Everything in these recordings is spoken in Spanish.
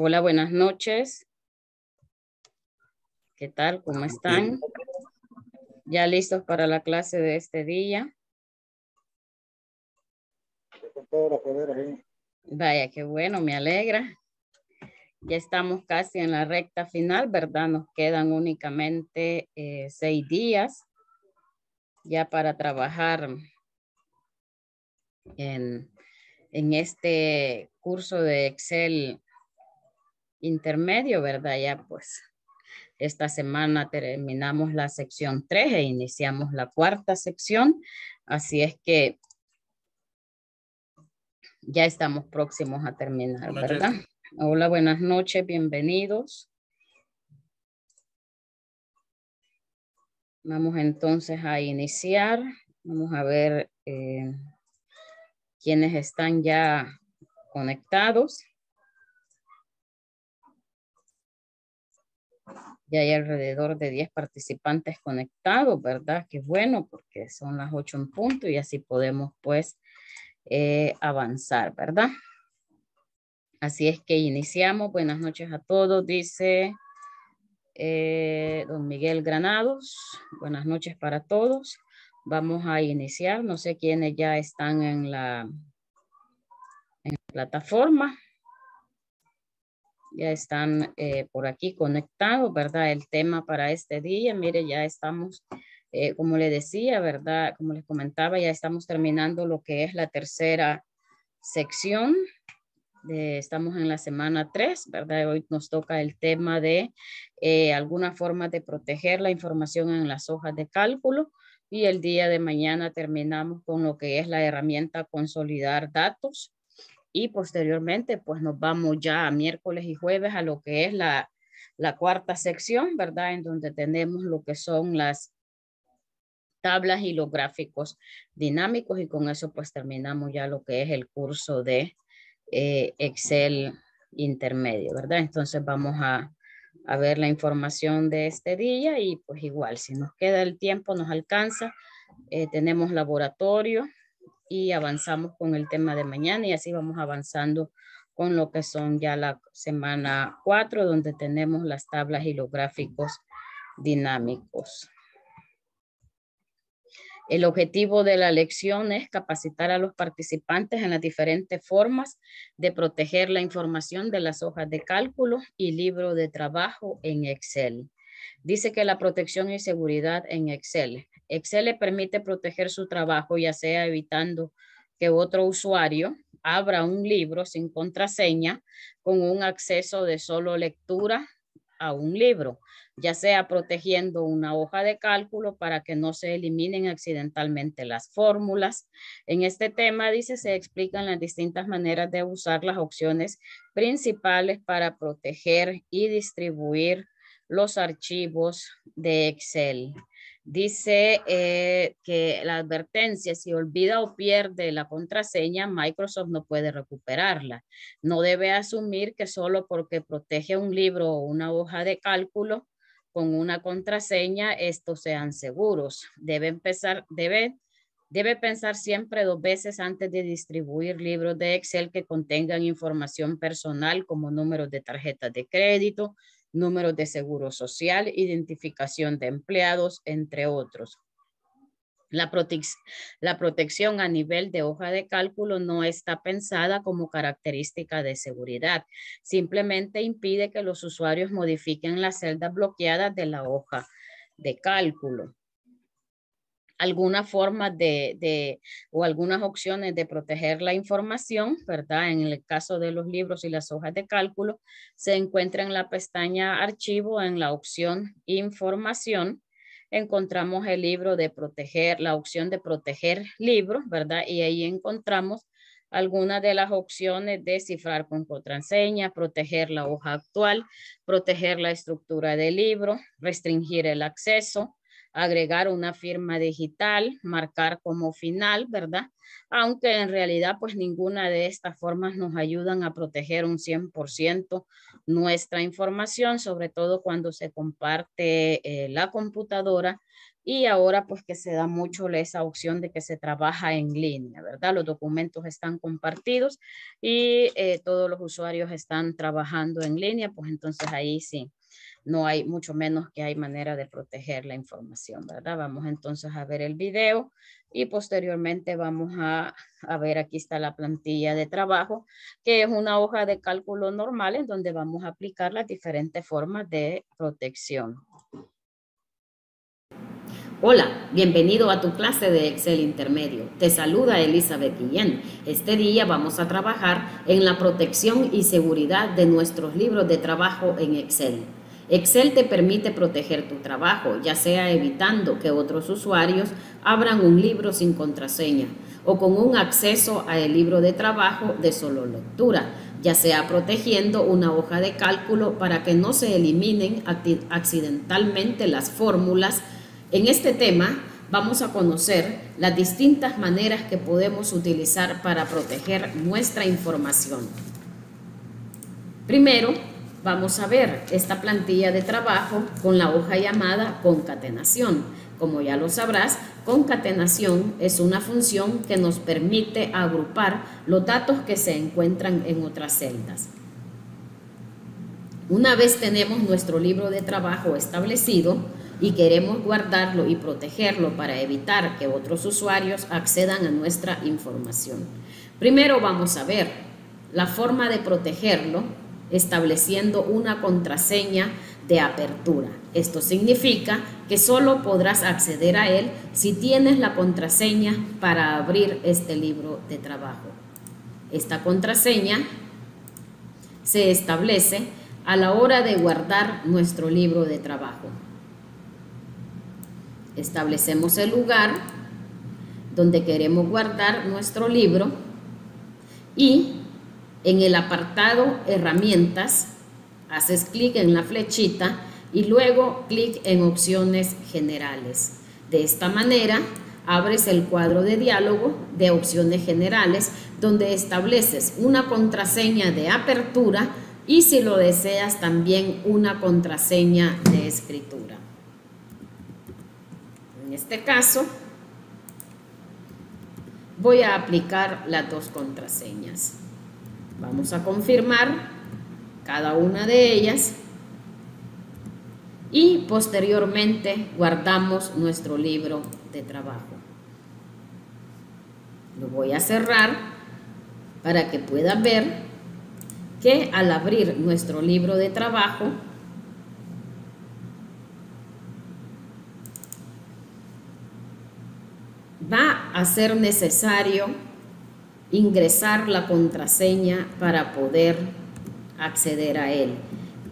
Hola, buenas noches. ¿Qué tal? ¿Cómo están? ¿Ya listos para la clase de este día? Vaya, qué bueno, me alegra. Ya estamos casi en la recta final, ¿verdad? Nos quedan únicamente eh, seis días ya para trabajar en, en este curso de Excel intermedio, ¿verdad? Ya pues esta semana terminamos la sección 3 e iniciamos la cuarta sección, así es que ya estamos próximos a terminar, ¿verdad? Hola, buenas noches, bienvenidos. Vamos entonces a iniciar. Vamos a ver eh, quiénes están ya conectados. Ya hay alrededor de 10 participantes conectados, ¿verdad? Qué bueno, porque son las 8 en punto y así podemos pues eh, avanzar, ¿verdad? Así es que iniciamos. Buenas noches a todos, dice eh, don Miguel Granados. Buenas noches para todos. Vamos a iniciar. No sé quiénes ya están en la, en la plataforma ya están eh, por aquí conectados, ¿verdad? El tema para este día, mire, ya estamos, eh, como le decía, ¿verdad? Como les comentaba, ya estamos terminando lo que es la tercera sección. estamos en la semana 3, ¿verdad? Hoy nos toca el tema de eh, alguna forma de proteger la información en las hojas de cálculo y el día de mañana terminamos con lo que es la herramienta consolidar datos y posteriormente pues nos vamos ya a miércoles y jueves a lo que es la, cuarta sección, ¿verdad? En donde tenemos lo que son las tablas y los gráficos dinámicos y con eso pues terminamos ya lo que es el curso de eh, Excel intermedio, ¿verdad? Entonces vamos a, ver la información de este día y pues igual si nos queda el tiempo, nos alcanza, eh, tenemos laboratorio y avanzamos con el tema de mañana y así vamos avanzando con lo que son ya la semana 4, donde tenemos las tablas y los gráficos dinámicos. El objetivo de la lección es capacitar a los participantes en las diferentes formas de proteger la información de las hojas de cálculo y libro de trabajo en Excel. Dice que la protección y seguridad en Excel. Excel permite proteger su trabajo, ya sea evitando que otro usuario abra un libro sin contraseña con un acceso de solo lectura a un libro, ya sea protegiendo una hoja de cálculo para que no se eliminen accidentalmente las fórmulas. En este tema, dice, se explican las distintas maneras de usar las opciones principales para proteger y distribuir los archivos de Excel. Dice eh, que la advertencia, si olvida o pierde la contraseña, Microsoft no puede recuperarla. No debe asumir que solo porque protege un libro o una hoja de cálculo con una contraseña, estos sean seguros. Debe empezar, debe debe pensar siempre dos veces antes de distribuir libros de Excel que contengan información personal como números de tarjetas de crédito, números de seguro social, identificación de empleados, entre otros. La, protección a nivel de hoja de cálculo no está pensada como característica de seguridad. Simplemente impide que los usuarios modifiquen las celdas bloqueadas de la hoja de cálculo alguna forma de, de, o algunas opciones de proteger la información, ¿verdad? En el caso de los libros y las hojas de cálculo, se encuentra en la pestaña archivo, en la opción información, encontramos el libro de proteger, la opción de proteger libros, ¿verdad? Y ahí encontramos algunas de las opciones de cifrar con contraseña, proteger la hoja actual, proteger la estructura del libro, restringir el acceso, agregar una firma digital, marcar como final, ¿verdad? Aunque en realidad pues ninguna de estas formas nos ayudan a proteger un 100% nuestra información, sobre todo cuando se comparte eh, la computadora y ahora pues que se da mucho esa opción de que se trabaja en línea, ¿verdad? Los documentos están compartidos y eh, todos los usuarios están trabajando en línea, pues entonces ahí sí no hay mucho menos que hay manera de proteger la información, ¿verdad? Vamos entonces a ver el video y posteriormente vamos a, ver, aquí está la plantilla de trabajo, que es una hoja de cálculo normal en donde vamos a aplicar las diferentes formas de protección. Hola, bienvenido a tu clase de Excel intermedio. Te saluda Elizabeth Guillén. Este día vamos a trabajar en la protección y seguridad de nuestros libros de trabajo en Excel. Excel te permite proteger tu trabajo, ya sea evitando que otros usuarios abran un libro sin contraseña o con un acceso al libro de trabajo de solo lectura, ya sea protegiendo una hoja de cálculo para que no se eliminen accidentalmente las fórmulas. En este tema vamos a conocer las distintas maneras que podemos utilizar para proteger nuestra información. Primero, Vamos a ver esta plantilla de trabajo con la hoja llamada concatenación. Como ya lo sabrás, concatenación es una función que nos permite agrupar los datos que se encuentran en otras celdas. Una vez tenemos nuestro libro de trabajo establecido y queremos guardarlo y protegerlo para evitar que otros usuarios accedan a nuestra información. Primero vamos a ver la forma de protegerlo estableciendo una contraseña de apertura. Esto significa que solo podrás acceder a él si tienes la contraseña para abrir este libro de trabajo. Esta contraseña se establece a la hora de guardar nuestro libro de trabajo. Establecemos el lugar donde queremos guardar nuestro libro y en el apartado herramientas, haces clic en la flechita y luego clic en opciones generales. De esta manera, abres el cuadro de diálogo de opciones generales donde estableces una contraseña de apertura y si lo deseas también una contraseña de escritura. En este caso voy a aplicar las dos contraseñas. Vamos a confirmar cada una de ellas y posteriormente guardamos nuestro libro de trabajo. Lo voy a cerrar para que pueda ver que al abrir nuestro libro de trabajo va a ser necesario ingresar la contraseña para poder acceder a él.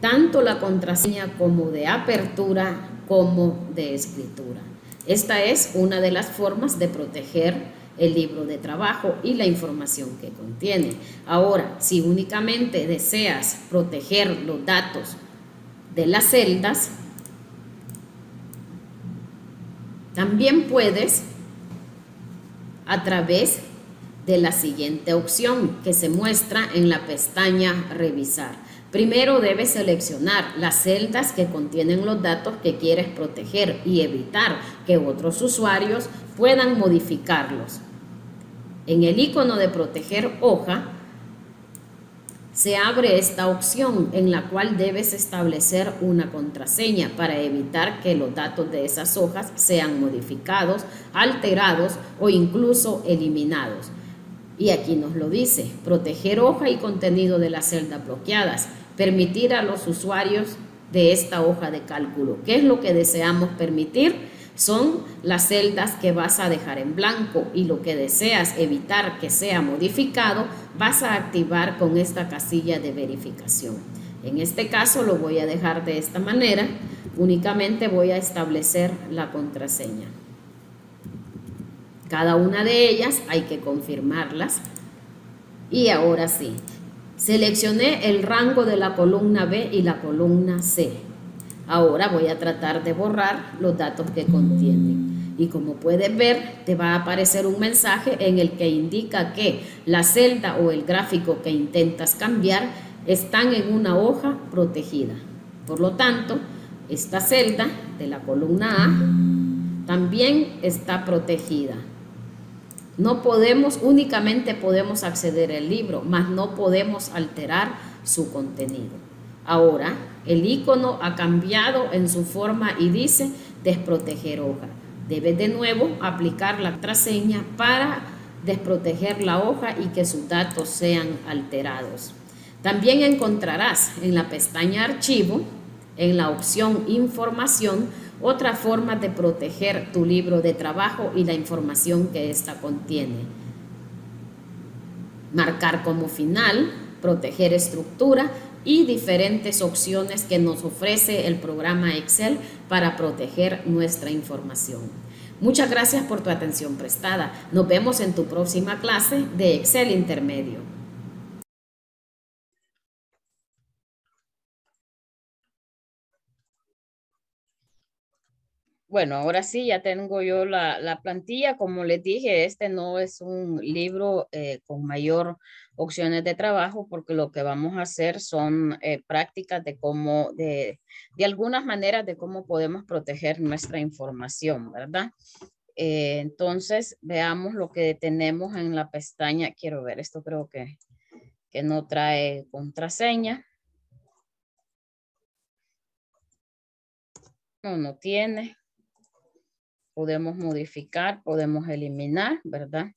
Tanto la contraseña como de apertura como de escritura. Esta es una de las formas de proteger el libro de trabajo y la información que contiene. Ahora, si únicamente deseas proteger los datos de las celdas, también puedes a través de la siguiente opción que se muestra en la pestaña Revisar. Primero debes seleccionar las celdas que contienen los datos que quieres proteger y evitar que otros usuarios puedan modificarlos. En el icono de proteger hoja se abre esta opción en la cual debes establecer una contraseña para evitar que los datos de esas hojas sean modificados, alterados o incluso eliminados. Y aquí nos lo dice, proteger hoja y contenido de las celdas bloqueadas, permitir a los usuarios de esta hoja de cálculo. ¿Qué es lo que deseamos permitir? Son las celdas que vas a dejar en blanco y lo que deseas evitar que sea modificado, vas a activar con esta casilla de verificación. En este caso lo voy a dejar de esta manera, únicamente voy a establecer la contraseña. Cada una de ellas hay que confirmarlas. Y ahora sí, seleccioné el rango de la columna B y la columna C. Ahora voy a tratar de borrar los datos que contienen. Y como puedes ver, te va a aparecer un mensaje en el que indica que la celda o el gráfico que intentas cambiar están en una hoja protegida. Por lo tanto, esta celda de la columna A también está protegida. No podemos, únicamente podemos acceder al libro, mas no podemos alterar su contenido. Ahora, el icono ha cambiado en su forma y dice desproteger hoja. Debes de nuevo aplicar la contraseña para desproteger la hoja y que sus datos sean alterados. También encontrarás en la pestaña archivo, en la opción información, otra forma de proteger tu libro de trabajo y la información que ésta contiene. Marcar como final, proteger estructura y diferentes opciones que nos ofrece el programa Excel para proteger nuestra información. Muchas gracias por tu atención prestada. Nos vemos en tu próxima clase de Excel Intermedio. bueno, ahora sí, ya tengo yo la, plantilla. Como les dije, este no es un libro eh, con mayor opciones de trabajo porque lo que vamos a hacer son eh, prácticas de cómo, de, algunas maneras de cómo podemos proteger nuestra información, ¿verdad? Eh, entonces, veamos lo que tenemos en la pestaña. Quiero ver, esto creo que no trae contraseña. No, no tiene podemos modificar, podemos eliminar, ¿verdad?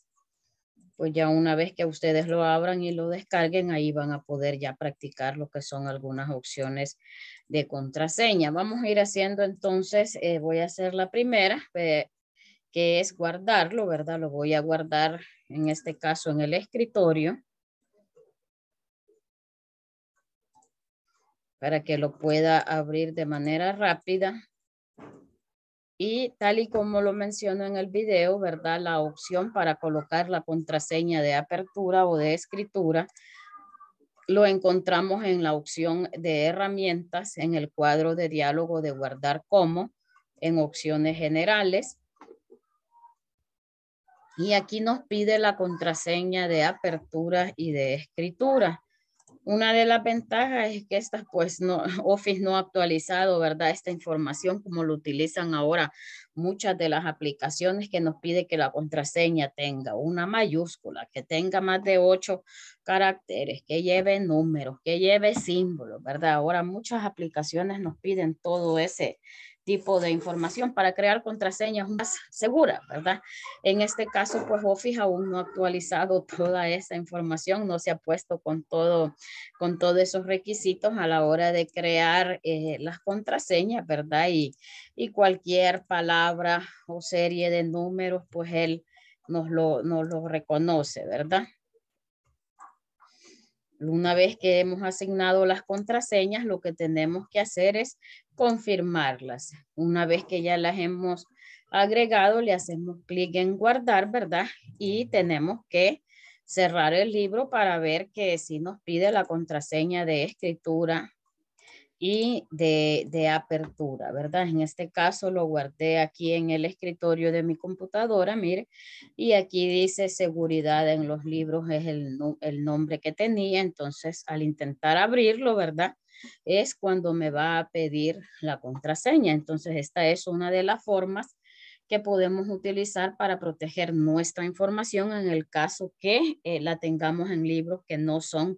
Pues ya una vez que ustedes lo abran y lo descarguen, ahí van a poder ya practicar lo que son algunas opciones de contraseña. Vamos a ir haciendo entonces, eh, voy a hacer la primera, eh, que es guardarlo, ¿verdad? Lo voy a guardar en este caso en el escritorio. Para que lo pueda abrir de manera rápida. Y tal y como lo menciono en el video, ¿verdad? La opción para colocar la contraseña de apertura o de escritura lo encontramos en la opción de herramientas en el cuadro de diálogo de guardar como en opciones generales. Y aquí nos pide la contraseña de apertura y de escritura. Una de las ventajas es que estas, pues, no, Office no ha actualizado, ¿verdad? Esta información como lo utilizan ahora muchas de las aplicaciones que nos pide que la contraseña tenga una mayúscula, que tenga más de ocho caracteres, que lleve números, que lleve símbolos, ¿verdad? Ahora muchas aplicaciones nos piden todo ese tipo de información para crear contraseñas más seguras, ¿verdad? En este caso, pues Office aún no ha actualizado toda esa información, no se ha puesto con todo, con todos esos requisitos a la hora de crear eh, las contraseñas, ¿verdad? Y, y cualquier palabra o serie de números, pues él nos lo, nos lo reconoce, ¿verdad? Una vez que hemos asignado las contraseñas, lo que tenemos que hacer es confirmarlas. Una vez que ya las hemos agregado, le hacemos clic en guardar, ¿verdad? Y tenemos que cerrar el libro para ver que si nos pide la contraseña de escritura y de, apertura, ¿verdad? En este caso lo guardé aquí en el escritorio de mi computadora, mire, y aquí dice seguridad en los libros es el, nombre que tenía, entonces al intentar abrirlo, ¿verdad? Es cuando me va a pedir la contraseña, entonces esta es una de las formas que podemos utilizar para proteger nuestra información en el caso que eh, la tengamos en libros que no son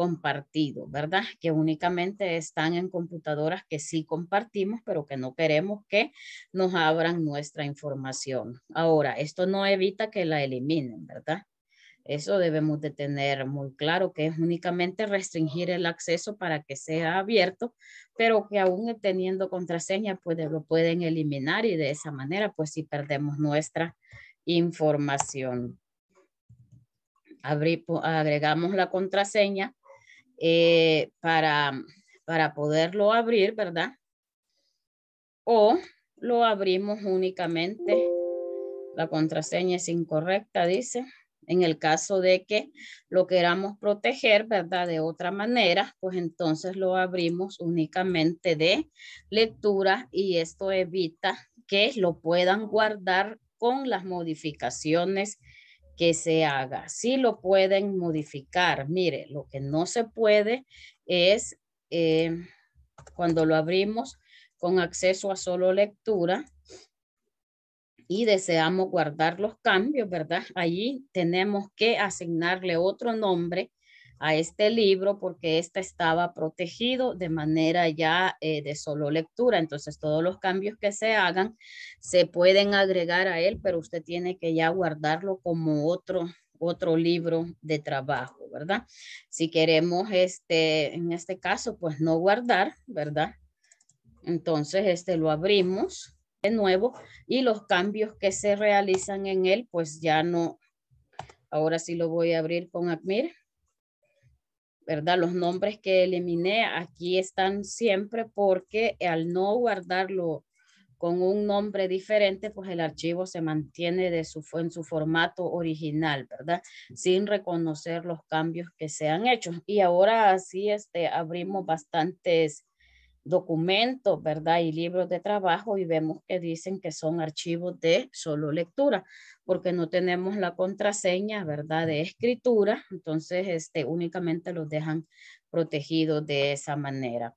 compartido, ¿verdad? Que únicamente están en computadoras que sí compartimos, pero que no queremos que nos abran nuestra información. Ahora, esto no evita que la eliminen, ¿verdad? Eso debemos de tener muy claro, que es únicamente restringir el acceso para que sea abierto, pero que aún e teniendo contraseña, pues lo pueden eliminar y de esa manera, pues si perdemos nuestra información. agregamos la contraseña eh, para, para poderlo abrir, ¿verdad? O lo abrimos únicamente, la contraseña es incorrecta, dice, en el caso de que lo queramos proteger, ¿verdad? De otra manera, pues entonces lo abrimos únicamente de lectura y esto evita que lo puedan guardar con las modificaciones que se haga. Sí lo pueden modificar. Mire, lo que no se puede es eh, cuando lo abrimos con acceso a solo lectura y deseamos guardar los cambios, ¿verdad? Allí tenemos que asignarle otro nombre a este libro porque este estaba protegido de manera ya eh, de solo lectura. Entonces todos los cambios que se hagan se pueden agregar a él, pero usted tiene que ya guardarlo como otro otro libro de trabajo, ¿verdad? Si queremos, este, en este caso, pues no guardar, ¿verdad? Entonces, este lo abrimos de nuevo y los cambios que se realizan en él, pues ya no, ahora sí lo voy a abrir con admir ¿verdad? Los nombres que eliminé aquí están siempre porque al no guardarlo con un nombre diferente, pues el archivo se mantiene de su, en su formato original, ¿verdad? Sin reconocer los cambios que se han hecho. Y ahora así este, abrimos bastantes documentos, ¿verdad? Y libros de trabajo y vemos que dicen que son archivos de solo lectura, porque no tenemos la contraseña, ¿verdad? De escritura, entonces este, únicamente los dejan protegidos de esa manera.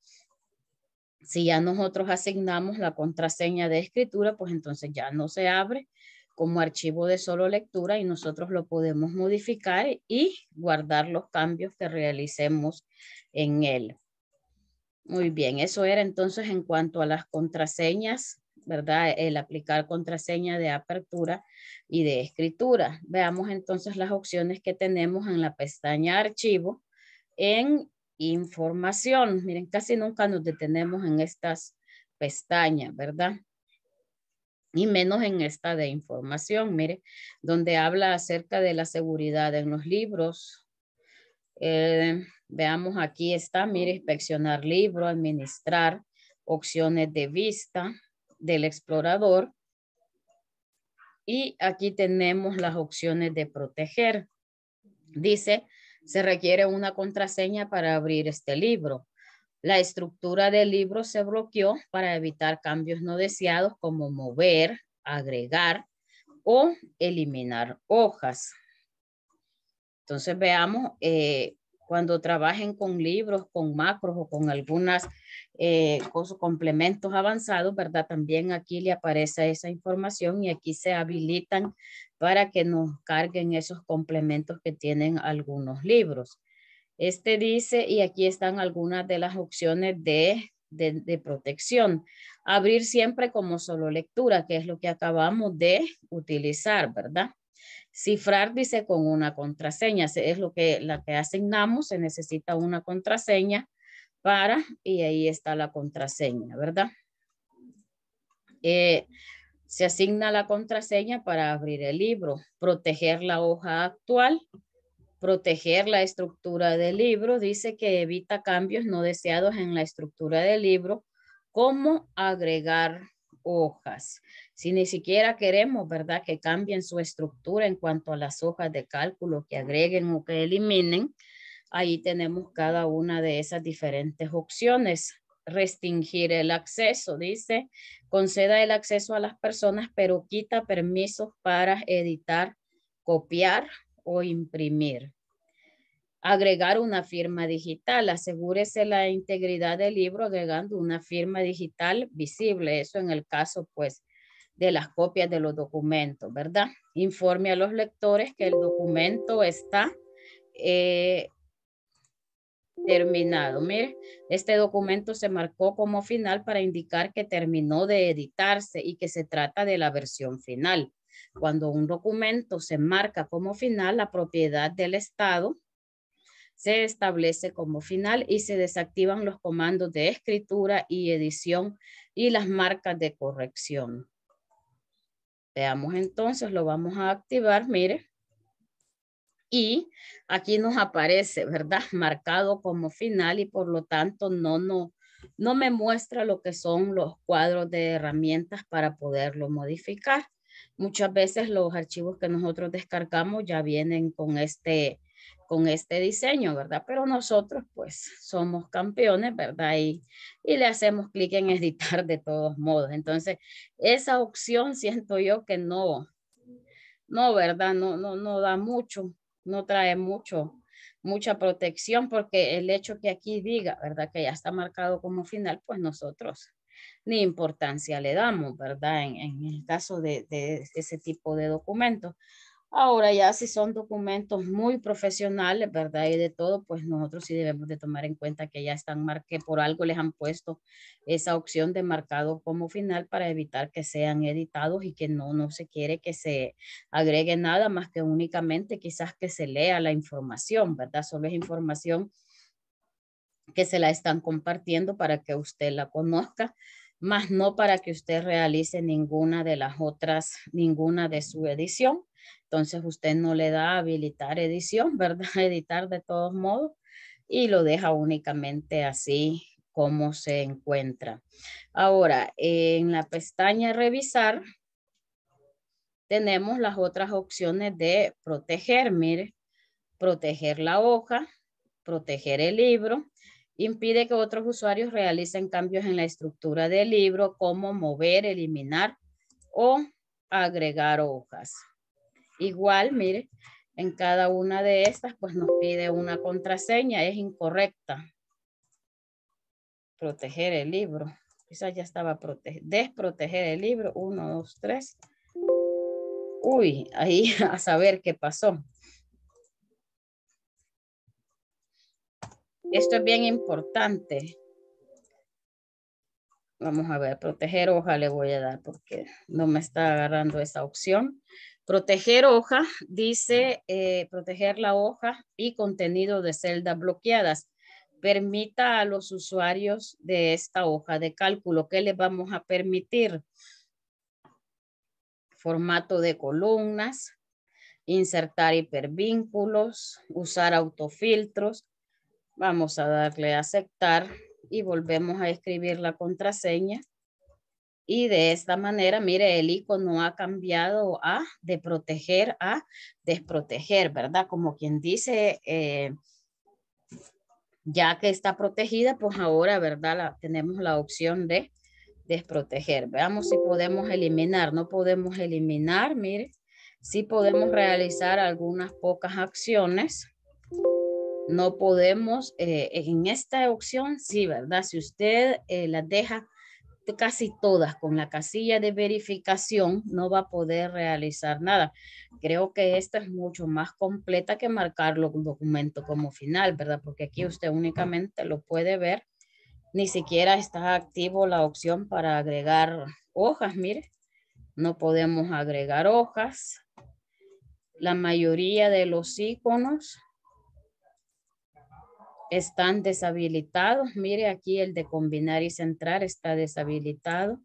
Si ya nosotros asignamos la contraseña de escritura, pues entonces ya no se abre como archivo de solo lectura y nosotros lo podemos modificar y guardar los cambios que realicemos en él. Muy bien, eso era entonces en cuanto a las contraseñas, ¿verdad? El aplicar contraseña de apertura y de escritura. Veamos entonces las opciones que tenemos en la pestaña archivo en información. Miren, casi nunca nos detenemos en estas pestañas, ¿verdad? Y menos en esta de información, mire, donde habla acerca de la seguridad en los libros, eh, veamos, aquí está, mire, inspeccionar libro, administrar opciones de vista del explorador. Y aquí tenemos las opciones de proteger. Dice, se requiere una contraseña para abrir este libro. La estructura del libro se bloqueó para evitar cambios no deseados como mover, agregar o eliminar hojas. Entonces veamos eh, cuando trabajen con libros, con macros o con algunas eh, complementos avanzados, ¿verdad? También aquí le aparece esa información y aquí se habilitan para que nos carguen esos complementos que tienen algunos libros. Este dice, y aquí están algunas de las opciones de protección. Abrir siempre como solo lectura, que es lo que acabamos de utilizar, ¿verdad? Cifrar dice con una contraseña, es lo que la que asignamos, se necesita una contraseña para, y ahí está la contraseña, ¿verdad? Eh, se asigna la contraseña para abrir el libro, proteger la hoja actual, proteger la estructura del libro, dice que evita cambios no deseados en la estructura del libro, ¿cómo agregar hojas si ni siquiera queremos, ¿verdad? Que cambien su estructura en cuanto a las hojas de cálculo, que agreguen o que eliminen, ahí tenemos cada una de esas diferentes opciones. Restringir el acceso, dice, conceda el acceso a las personas, pero quita permisos para editar, copiar o imprimir. Agregar una firma digital. Asegúrese la integridad del libro agregando una firma digital visible. Eso en el caso, pues, de las copias de los documentos, ¿verdad? Informe a los lectores que el documento está eh, terminado. Mire, este documento se marcó como final para indicar que terminó de editarse y que se trata de la versión final. Cuando un documento se marca como final, la propiedad del Estado se establece como final y se desactivan los comandos de escritura y edición y las marcas de corrección. Veamos entonces, lo vamos a activar, mire. Y aquí nos aparece, ¿verdad? Marcado como final y por lo tanto no, no, no me muestra lo que son los cuadros de herramientas para poderlo modificar. Muchas veces los archivos que nosotros descargamos ya vienen con este, con este diseño, ¿verdad? Pero nosotros pues somos campeones, ¿verdad? Y, y le hacemos clic en editar de todos modos. Entonces, esa opción siento yo que no, no, ¿verdad? No, no, no da mucho, no trae mucho, mucha protección porque el hecho que aquí diga, ¿verdad? Que ya está marcado como final, pues nosotros ni importancia le damos, ¿verdad? En, en el caso de, de ese tipo de documentos. Ahora ya si son documentos muy profesionales, ¿verdad? Y de todo, pues nosotros sí debemos de tomar en cuenta que ya están que por algo les han puesto esa opción de marcado como final para evitar que sean editados y que no, no se quiere que se agregue nada más que únicamente quizás que se lea la información, ¿verdad? Solo es información que se la están compartiendo para que usted la conozca más no para que usted realice ninguna de las otras, ninguna de su edición entonces usted no le da habilitar edición, ¿verdad? Editar de todos modos y lo deja únicamente así como se encuentra. Ahora, en la pestaña revisar, tenemos las otras opciones de proteger, mire, proteger la hoja, proteger el libro, impide que otros usuarios realicen cambios en la estructura del libro, como mover, eliminar o agregar hojas. Igual, mire, en cada una de estas, pues nos pide una contraseña, es incorrecta. Proteger el libro. Quizás ya estaba desproteger el libro. Uno, dos, tres. Uy, ahí a saber qué pasó. Esto es bien importante. Vamos a ver, proteger hoja le voy a dar porque no me está agarrando esa opción. Proteger hoja, dice eh, proteger la hoja y contenido de celdas bloqueadas. Permita a los usuarios de esta hoja de cálculo, ¿qué les vamos a permitir? Formato de columnas, insertar hipervínculos, usar autofiltros. Vamos a darle a aceptar y volvemos a escribir la contraseña. Y de esta manera, mire, el icono ha cambiado a de proteger a desproteger, ¿verdad? Como quien dice, eh, ya que está protegida, pues ahora, ¿verdad? La, tenemos la opción de desproteger. Veamos si podemos eliminar. No podemos eliminar, mire. Sí podemos realizar algunas pocas acciones. No podemos, eh, en esta opción, sí, ¿verdad? Si usted eh, la deja casi todas con la casilla de verificación no va a poder realizar nada. Creo que esta es mucho más completa que marcarlo un documento como final, ¿verdad? Porque aquí usted únicamente lo puede ver. Ni siquiera está activo la opción para agregar hojas, mire. No podemos agregar hojas. La mayoría de los iconos están deshabilitados. Mire aquí el de combinar y centrar está deshabilitado.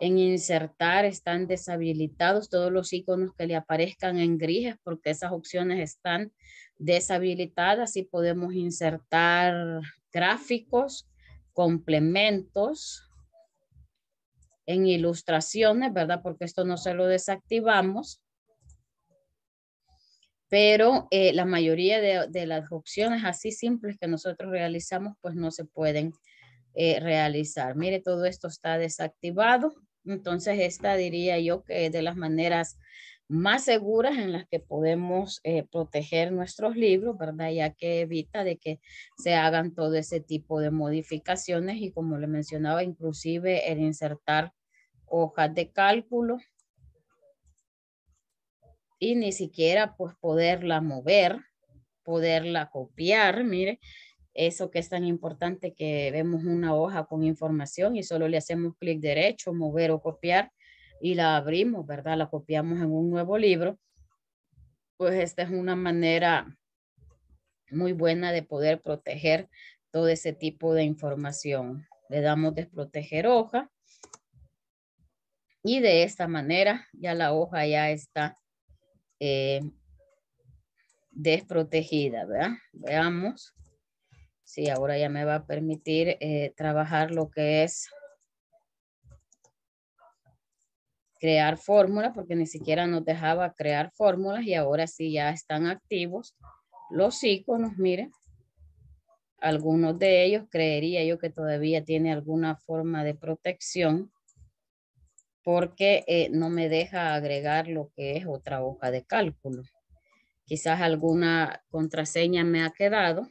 En insertar están deshabilitados todos los iconos que le aparezcan en grises porque esas opciones están deshabilitadas y podemos insertar gráficos, complementos, en ilustraciones, ¿verdad? Porque esto no se lo desactivamos pero eh, la mayoría de, las opciones así simples que nosotros realizamos, pues no se pueden eh, realizar. Mire, todo esto está desactivado, entonces esta diría yo que es de las maneras más seguras en las que podemos eh, proteger nuestros libros, ¿verdad? Ya que evita de que se hagan todo ese tipo de modificaciones y como le mencionaba, inclusive el insertar hojas de cálculo, y ni siquiera pues poderla mover, poderla copiar, mire, eso que es tan importante que vemos una hoja con información y solo le hacemos clic derecho, mover o copiar y la abrimos, ¿verdad? La copiamos en un nuevo libro. Pues esta es una manera muy buena de poder proteger todo ese tipo de información. Le damos desproteger hoja y de esta manera ya la hoja ya está eh, desprotegida, Veamos si ahora ya me va a permitir eh, trabajar lo que es crear fórmulas, porque ni siquiera nos dejaba crear fórmulas y ahora sí ya están activos los iconos, miren. Algunos de ellos creería yo que todavía tiene alguna forma de protección porque eh, no me deja agregar lo que es otra hoja de cálculo. Quizás alguna contraseña me ha quedado,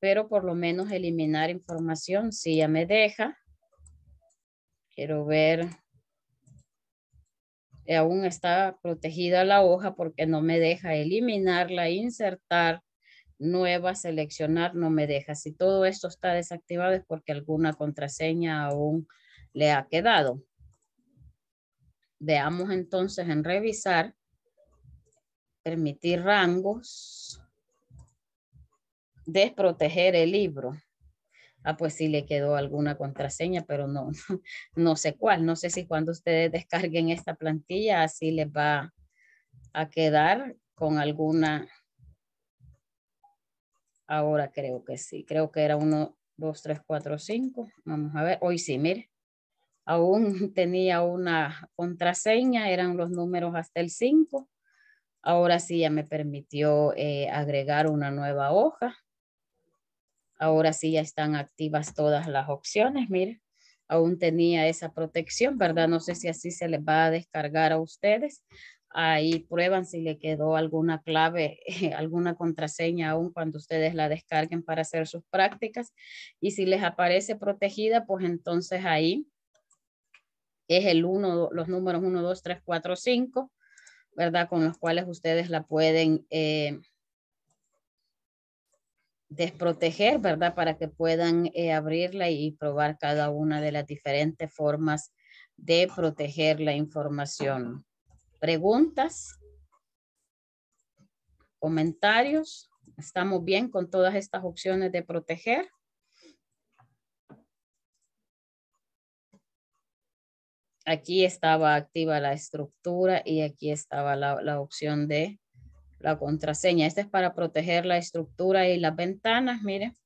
pero por lo menos eliminar información si ya me deja. Quiero ver, eh, aún está protegida la hoja porque no me deja eliminarla, insertar, nueva, seleccionar, no me deja. Si todo esto está desactivado es porque alguna contraseña aún le ha quedado. Veamos entonces en revisar, permitir rangos, desproteger el libro. Ah, pues sí le quedó alguna contraseña, pero no, no sé cuál. No sé si cuando ustedes descarguen esta plantilla, así les va a quedar con alguna. Ahora creo que sí. Creo que era uno, dos, tres, cuatro, cinco. Vamos a ver. Hoy sí, mire. Aún tenía una contraseña, eran los números hasta el 5. Ahora sí ya me permitió eh, agregar una nueva hoja. Ahora sí ya están activas todas las opciones. Mire, aún tenía esa protección, ¿verdad? No sé si así se les va a descargar a ustedes. Ahí prueban si le quedó alguna clave, alguna contraseña aún cuando ustedes la descarguen para hacer sus prácticas. Y si les aparece protegida, pues entonces ahí es el 1, los números 1, 2, 3, 4, 5, ¿verdad? Con los cuales ustedes la pueden eh, desproteger, ¿verdad? Para que puedan eh, abrirla y probar cada una de las diferentes formas de proteger la información. ¿Preguntas? ¿Comentarios? ¿Estamos bien con todas estas opciones de proteger? Aquí estaba activa la estructura y aquí estaba la, opción de la contraseña. Esta es para proteger la estructura y las ventanas, miren.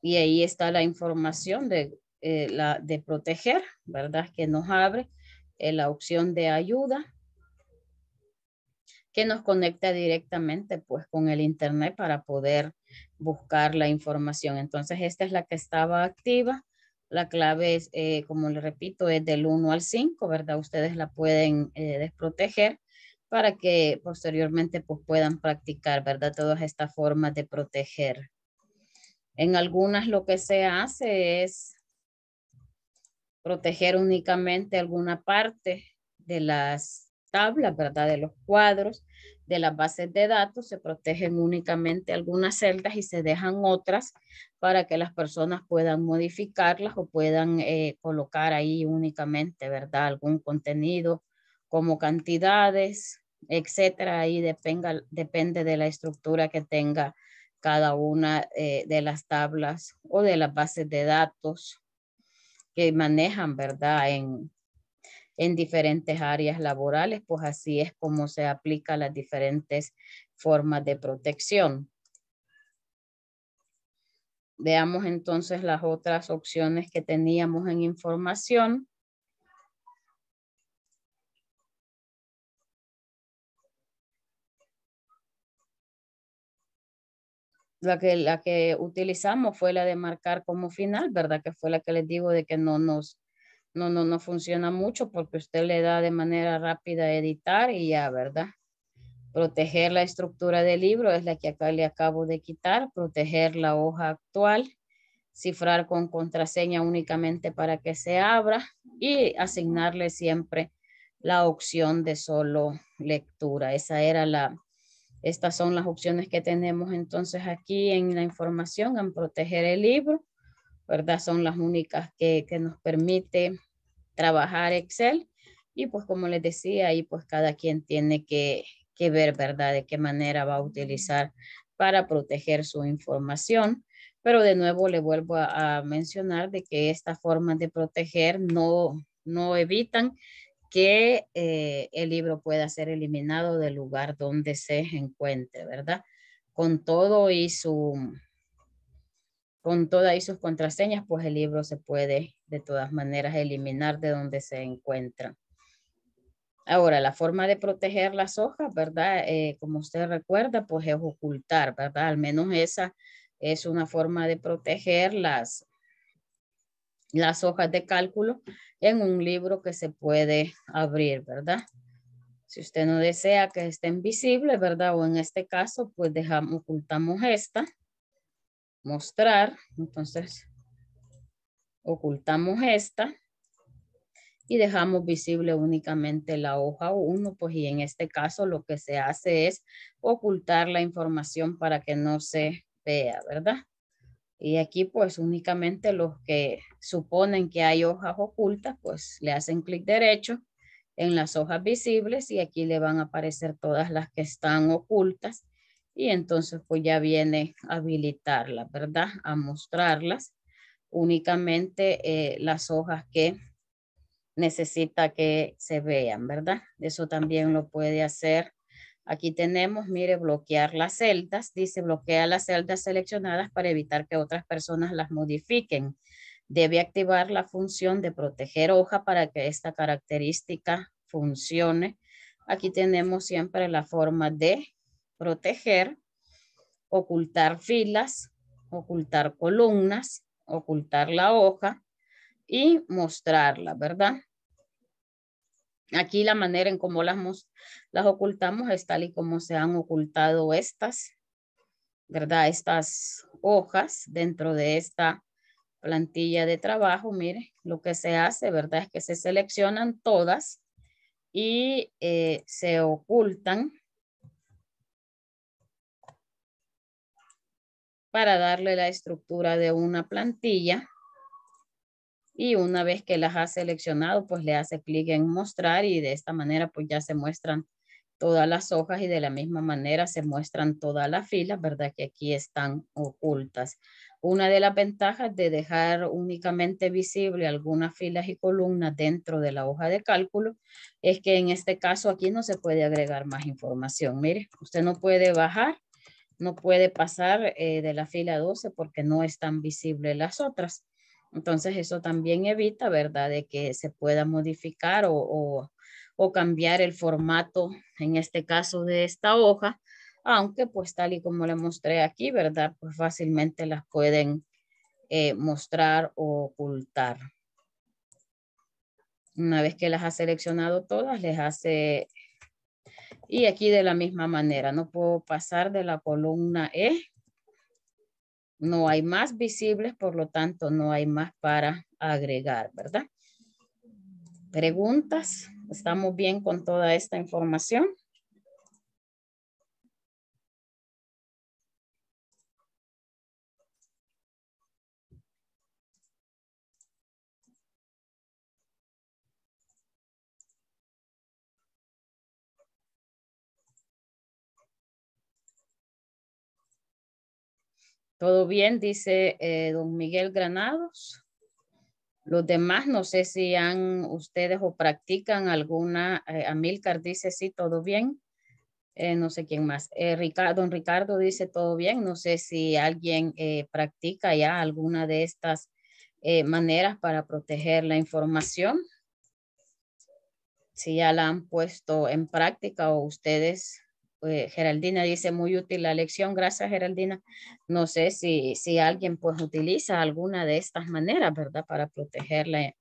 Y ahí está la información de, eh, la, de proteger, ¿verdad? Que nos abre eh, la opción de ayuda que nos conecta directamente pues con el internet para poder buscar la información. Entonces esta es la que estaba activa. La clave es, eh, como le repito, es del 1 al 5, ¿verdad? Ustedes la pueden eh, desproteger para que posteriormente pues, puedan practicar, ¿verdad? Todas estas formas de proteger. En algunas lo que se hace es proteger únicamente alguna parte de las tablas, ¿verdad? De los cuadros, de las bases de datos, se protegen únicamente algunas celdas y se dejan otras para que las personas puedan modificarlas o puedan eh, colocar ahí únicamente, ¿verdad? Algún contenido como cantidades, etcétera. Ahí depende, depende de la estructura que tenga cada una eh, de las tablas o de las bases de datos que manejan, ¿verdad? En, en diferentes áreas laborales, pues así es como se aplica las diferentes formas de protección. Veamos entonces las otras opciones que teníamos en información. La que, la que utilizamos fue la de marcar como final, ¿verdad? Que fue la que les digo de que no nos no, no, no funciona mucho porque usted le da de manera rápida editar y ya, ¿verdad? Proteger la estructura del libro es la que acá le acabo de quitar, proteger la hoja actual, cifrar con contraseña únicamente para que se abra y asignarle siempre la opción de solo lectura. Esa era la, estas son las opciones que tenemos entonces aquí en la información, en proteger el libro ¿verdad? Son las únicas que, nos permite trabajar Excel. Y pues como les decía, ahí pues cada quien tiene que, ver, ¿verdad? De qué manera va a utilizar para proteger su información. Pero de nuevo le vuelvo a, mencionar de que estas formas de proteger no, no evitan que eh, el libro pueda ser eliminado del lugar donde se encuentre, ¿verdad? Con todo y su, con todas y sus contraseñas, pues el libro se puede de todas maneras eliminar de donde se encuentra. Ahora, la forma de proteger las hojas, ¿verdad? Eh, como usted recuerda, pues es ocultar, ¿verdad? Al menos esa es una forma de proteger las, las hojas de cálculo en un libro que se puede abrir, ¿verdad? Si usted no desea que estén visibles, ¿verdad? O en este caso, pues dejamos, ocultamos esta mostrar. Entonces, ocultamos esta y dejamos visible únicamente la hoja 1, pues y en este caso lo que se hace es ocultar la información para que no se vea, ¿verdad? Y aquí pues únicamente los que suponen que hay hojas ocultas, pues le hacen clic derecho en las hojas visibles y aquí le van a aparecer todas las que están ocultas y entonces pues ya viene a habilitarlas, ¿verdad? A mostrarlas. Únicamente eh, las hojas que necesita que se vean, ¿verdad? Eso también lo puede hacer. Aquí tenemos, mire, bloquear las celdas. Dice bloquea las celdas seleccionadas para evitar que otras personas las modifiquen. Debe activar la función de proteger hoja para que esta característica funcione. Aquí tenemos siempre la forma de proteger, ocultar filas, ocultar columnas, ocultar la hoja y mostrarla, ¿verdad? Aquí la manera en cómo las, las ocultamos es tal y como se han ocultado estas, ¿verdad? Estas hojas dentro de esta plantilla de trabajo. Mire, lo que se hace, ¿verdad? Es que se seleccionan todas y eh, se ocultan para darle la estructura de una plantilla. Y una vez que las ha seleccionado, pues le hace clic en mostrar y de esta manera pues ya se muestran todas las hojas y de la misma manera se muestran todas las filas, ¿verdad? Que aquí están ocultas. Una de las ventajas de dejar únicamente visible algunas filas y columnas dentro de la hoja de cálculo es que en este caso aquí no se puede agregar más información. Mire, usted no puede bajar no puede pasar eh, de la fila 12 porque no están visibles las otras. Entonces eso también evita, ¿verdad?, de que se pueda modificar o, cambiar el formato, en este caso de esta hoja, aunque pues tal y como le mostré aquí, ¿verdad? Pues fácilmente las pueden eh, mostrar o ocultar. Una vez que las ha seleccionado todas, les hace y aquí de la misma manera, no puedo pasar de la columna E. No hay más visibles, por lo tanto, no hay más para agregar, ¿verdad? ¿Preguntas? ¿Estamos bien con toda esta información? Todo bien, dice eh, don Miguel Granados. Los demás, no sé si han ustedes o practican alguna. Eh, Amílcar Amilcar dice sí, todo bien. Eh, no sé quién más. don Ricardo dice todo bien. No sé si alguien practica ya alguna de estas maneras para proteger la información. Si ya la han puesto en práctica o ustedes eh, Geraldina dice muy útil la lección, gracias Geraldina. No sé si, si alguien pues utiliza alguna de estas maneras, ¿verdad? Para proteger la,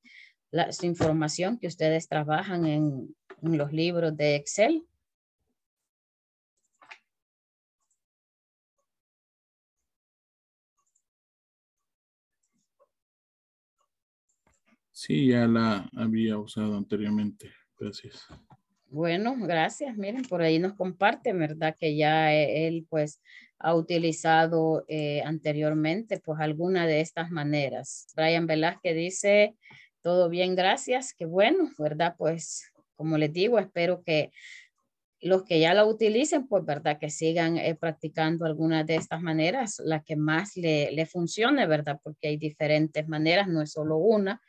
su información que ustedes trabajan en, en los libros de Excel. Sí, ya la había usado anteriormente. Gracias. Bueno, gracias. Miren, por ahí nos comparten, ¿verdad? Que ya e, él pues ha utilizado eh, anteriormente pues alguna de estas maneras. Brian Velázquez dice, todo bien, gracias. Qué bueno, ¿verdad? Pues como les digo, espero que los que ya la utilicen, pues verdad que sigan eh, practicando alguna de estas maneras, la que más le, le funcione, ¿verdad? Porque hay diferentes maneras, no es solo una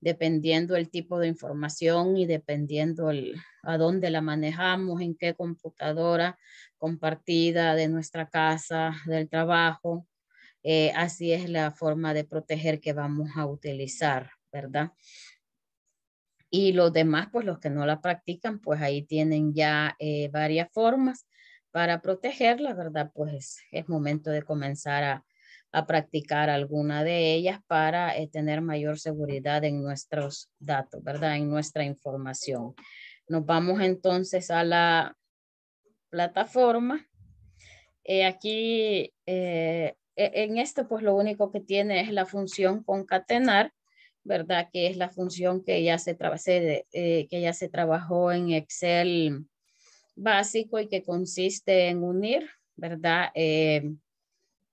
dependiendo el tipo de información y dependiendo el, a dónde la manejamos, en qué computadora compartida de nuestra casa, del trabajo. Eh, así es la forma de proteger que vamos a utilizar, ¿verdad? Y los demás, pues los que no la practican, pues ahí tienen ya eh, varias formas para protegerla, ¿verdad? Pues es momento de comenzar a, a practicar alguna de ellas para eh, tener mayor seguridad en nuestros datos, ¿verdad? En nuestra información. Nos vamos entonces a la plataforma. Eh, aquí, eh, e-, en esto pues lo único que tiene es la función concatenar, ¿verdad? Que es la función que ya se, que ya se trabajó en Excel básico y que consiste en unir, ¿verdad?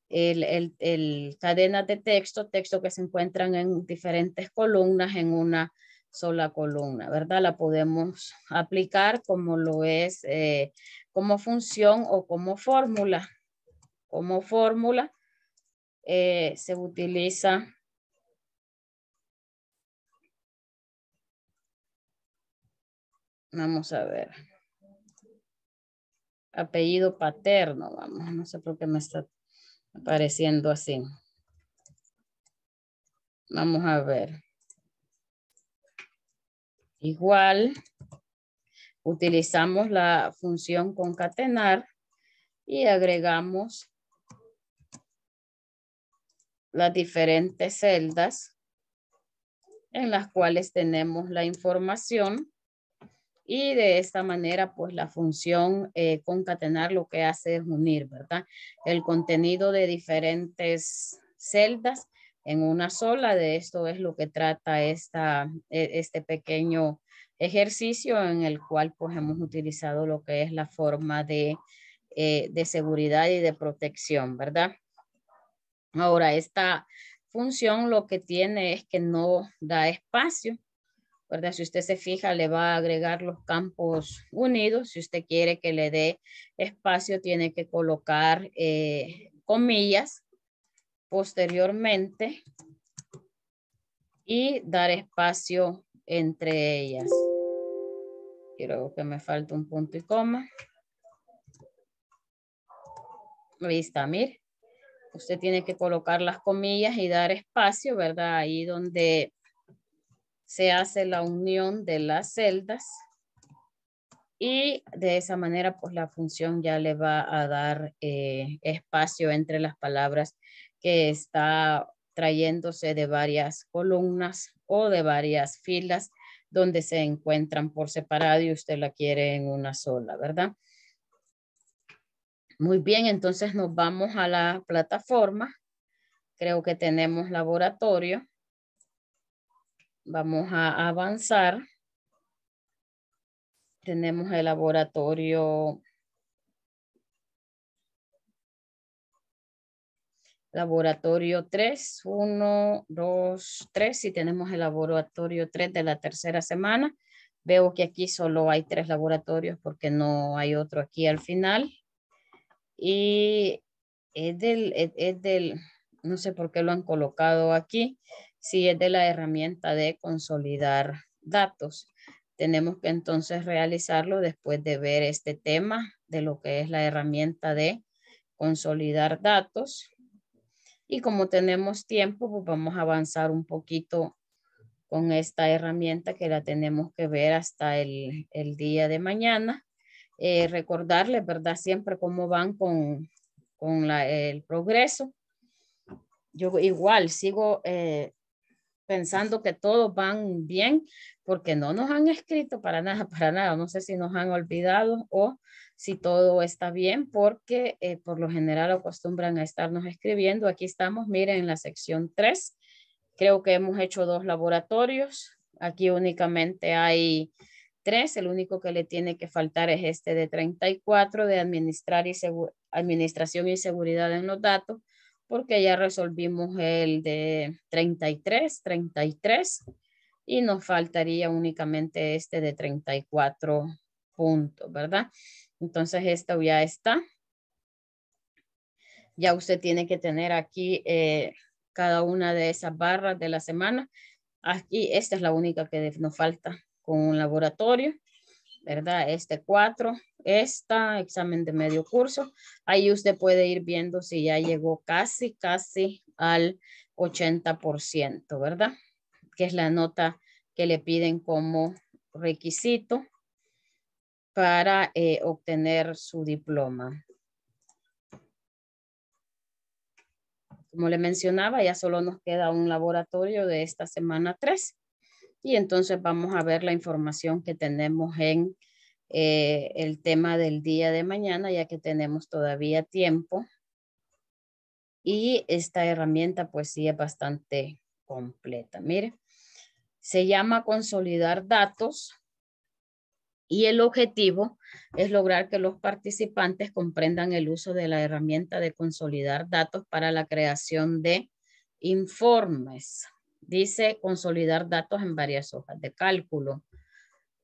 el, cadena de texto, texto que se encuentran en diferentes columnas, en una sola columna, ¿verdad? La podemos aplicar como lo es, eh, como función o como fórmula. Como fórmula eh, se utiliza Vamos a ver. Apellido paterno, vamos, no sé por qué me está apareciendo así. Vamos a ver. Igual, utilizamos la función concatenar y agregamos las diferentes celdas en las cuales tenemos la información y de esta manera pues la función eh, concatenar lo que hace es unir, ¿verdad? El contenido de diferentes celdas en una sola, de esto es lo que trata esta, e, este pequeño ejercicio en el cual pues hemos utilizado lo que es la forma de, eh, de seguridad y de protección, ¿verdad? Ahora, esta función lo que tiene es que no da espacio, si usted se fija, le va a agregar los campos unidos. Si usted quiere que le dé espacio, tiene que colocar eh, comillas posteriormente y dar espacio entre ellas. Quiero que me falta un punto y coma. Ahí está, mire. Usted tiene que colocar las comillas y dar espacio, ¿verdad? Ahí donde se hace la unión de las celdas y de esa manera pues la función ya le va a dar eh, espacio entre las palabras que está trayéndose de varias columnas o de varias filas donde se encuentran por separado y usted la quiere en una sola, ¿verdad? Muy bien, entonces nos vamos a la plataforma. Creo que tenemos laboratorio. Vamos a avanzar. Tenemos el laboratorio laboratorio 3, 1, 2, 3, y tenemos el laboratorio 3 de la tercera semana. Veo que aquí solo hay tres laboratorios porque no hay otro aquí al final. Y es del, es del, no sé por qué lo han colocado aquí, si es de la herramienta de consolidar datos. Tenemos que entonces realizarlo después de ver este tema de lo que es la herramienta de consolidar datos. Y como tenemos tiempo, pues vamos a avanzar un poquito con esta herramienta que la tenemos que ver hasta el, el día de mañana. Eh, recordarles, ¿verdad? Siempre cómo van con, con el progreso. Yo igual sigo eh, pensando que todos van bien, porque no nos han escrito para nada, para nada. No sé si nos han olvidado o si todo está bien, porque eh, por lo general acostumbran a estarnos escribiendo. Aquí estamos, miren, en la sección 3. Creo que hemos hecho dos laboratorios. Aquí únicamente hay tres. El único que le tiene que faltar es este de 34, de administrar y administración y seguridad en los datos porque ya resolvimos el de 33, 33 y nos faltaría únicamente este de 34 puntos, ¿verdad? Entonces esto ya está. Ya usted tiene que tener aquí eh, cada una de esas barras de la semana. Aquí esta es la única que nos falta con un laboratorio, ¿verdad? Este 4, esta, examen de medio curso. Ahí usted puede ir viendo si ya llegó casi, casi al 80%, ¿verdad? Que es la nota que le piden como requisito para eh, obtener su diploma. Como le mencionaba, ya solo nos queda un laboratorio de esta semana 3 y entonces vamos a ver la información que tenemos en eh, el tema del día de mañana, ya que tenemos todavía tiempo. Y esta herramienta pues sí es bastante completa. Mire, se llama consolidar datos y el objetivo es lograr que los participantes comprendan el uso de la herramienta de consolidar datos para la creación de informes. Dice consolidar datos en varias hojas de cálculo.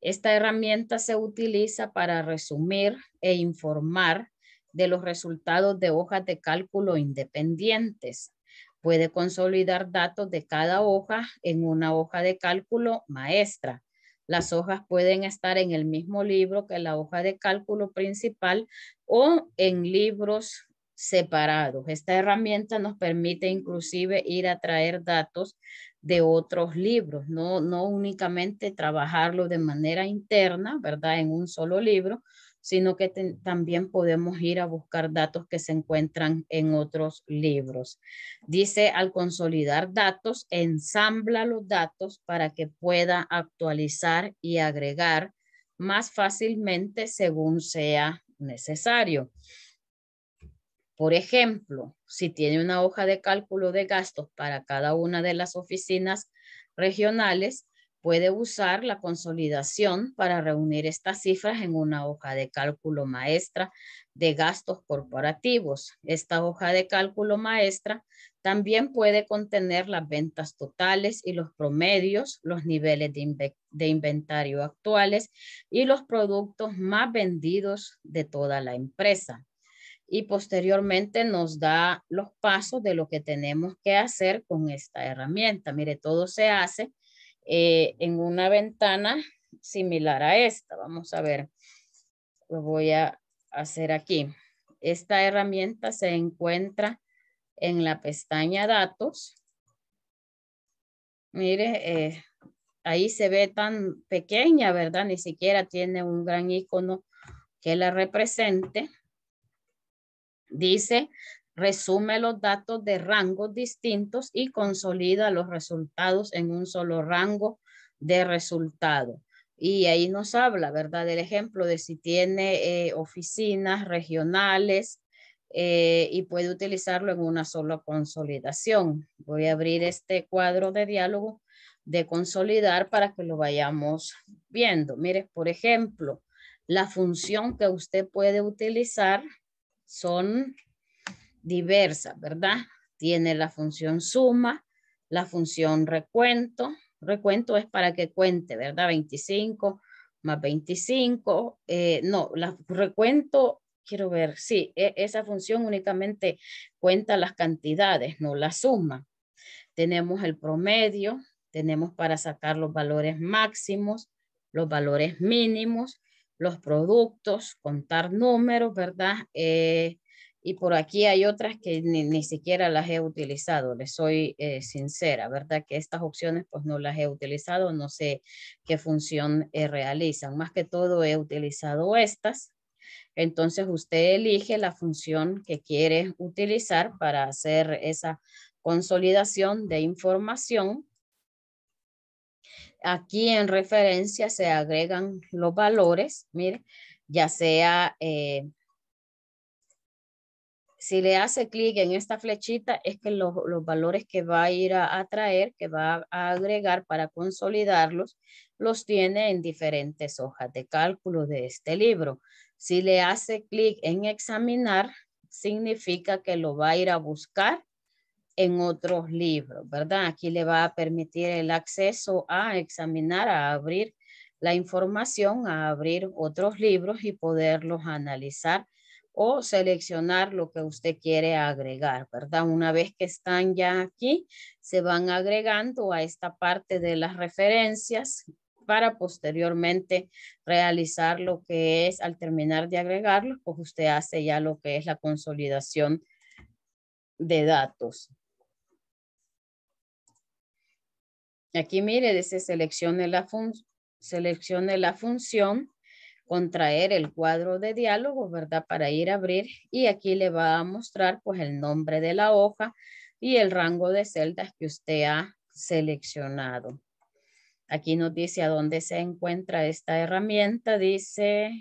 Esta herramienta se utiliza para resumir e informar de los resultados de hojas de cálculo independientes. Puede consolidar datos de cada hoja en una hoja de cálculo maestra. Las hojas pueden estar en el mismo libro que la hoja de cálculo principal o en libros separados. Esta herramienta nos permite inclusive ir a traer datos de otros libros, no, no únicamente trabajarlo de manera interna, ¿verdad? En un solo libro, sino que también podemos ir a buscar datos que se encuentran en otros libros. Dice, al consolidar datos, ensambla los datos para que pueda actualizar y agregar más fácilmente según sea necesario. Por ejemplo, si tiene una hoja de cálculo de gastos para cada una de las oficinas regionales, puede usar la consolidación para reunir estas cifras en una hoja de cálculo maestra de gastos corporativos. Esta hoja de cálculo maestra también puede contener las ventas totales y los promedios, los niveles de, inventario actuales y los productos más vendidos de toda la empresa y posteriormente nos da los pasos de lo que tenemos que hacer con esta herramienta. Mire, todo se hace eh, en una ventana similar a esta. Vamos a ver, lo voy a hacer aquí. Esta herramienta se encuentra en la pestaña datos. Mire, eh, ahí se ve tan pequeña, ¿verdad? Ni siquiera tiene un gran icono que la represente. Dice, resume los datos de rangos distintos y consolida los resultados en un solo rango de resultado. Y ahí nos habla, ¿verdad? Del ejemplo de si tiene eh, oficinas regionales eh, y puede utilizarlo en una sola consolidación. Voy a abrir este cuadro de diálogo de consolidar para que lo vayamos viendo. Mire, por ejemplo, la función que usted puede utilizar son diversas, ¿verdad? Tiene la función suma, la función recuento. Recuento es para que cuente, ¿verdad? 25 más 25. Eh, no, la recuento, quiero ver, sí, e, esa función únicamente cuenta las cantidades, no la suma. Tenemos el promedio, tenemos para sacar los valores máximos, los valores mínimos, los productos, contar números, ¿verdad? Eh, y por aquí hay otras que ni, siquiera las he utilizado, les soy eh, sincera, ¿verdad? Que estas opciones pues no las he utilizado, no sé qué función eh, realizan. Más que todo he utilizado estas. Entonces usted elige la función que quiere utilizar para hacer esa consolidación de información Aquí en referencia se agregan los valores, mire, ya sea, eh, si le hace clic en esta flechita, es que los, valores que va a ir a traer, que va a agregar para consolidarlos, los tiene en diferentes hojas de cálculo de este libro. Si le hace clic en examinar, significa que lo va a ir a buscar en otros libros, ¿verdad? Aquí le va a permitir el acceso a examinar, a abrir la información, a abrir otros libros y poderlos analizar o seleccionar lo que usted quiere agregar, ¿verdad? Una vez que están ya aquí, se van agregando a esta parte de las referencias para posteriormente realizar lo que es, al terminar de agregarlos, pues usted hace ya lo que es la consolidación de datos. Aquí mire, dice seleccione la, seleccione la función, contraer el cuadro de diálogo, ¿verdad? Para ir a abrir y aquí le va a mostrar pues el nombre de la hoja y el rango de celdas que usted ha seleccionado. Aquí nos dice a dónde se encuentra esta herramienta. Dice,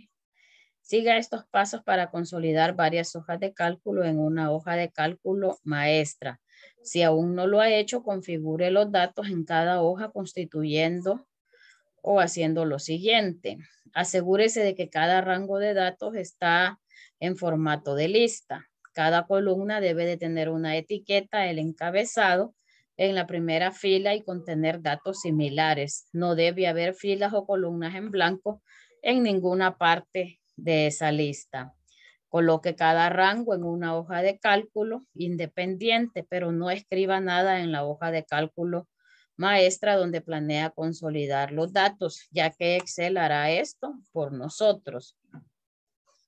siga estos pasos para consolidar varias hojas de cálculo en una hoja de cálculo maestra. Si aún no lo ha hecho, configure los datos en cada hoja constituyendo o haciendo lo siguiente. Asegúrese de que cada rango de datos está en formato de lista. Cada columna debe de tener una etiqueta, el encabezado, en la primera fila y contener datos similares. No debe haber filas o columnas en blanco en ninguna parte de esa lista. Coloque cada rango en una hoja de cálculo independiente, pero no escriba nada en la hoja de cálculo maestra donde planea consolidar los datos, ya que Excel hará esto por nosotros.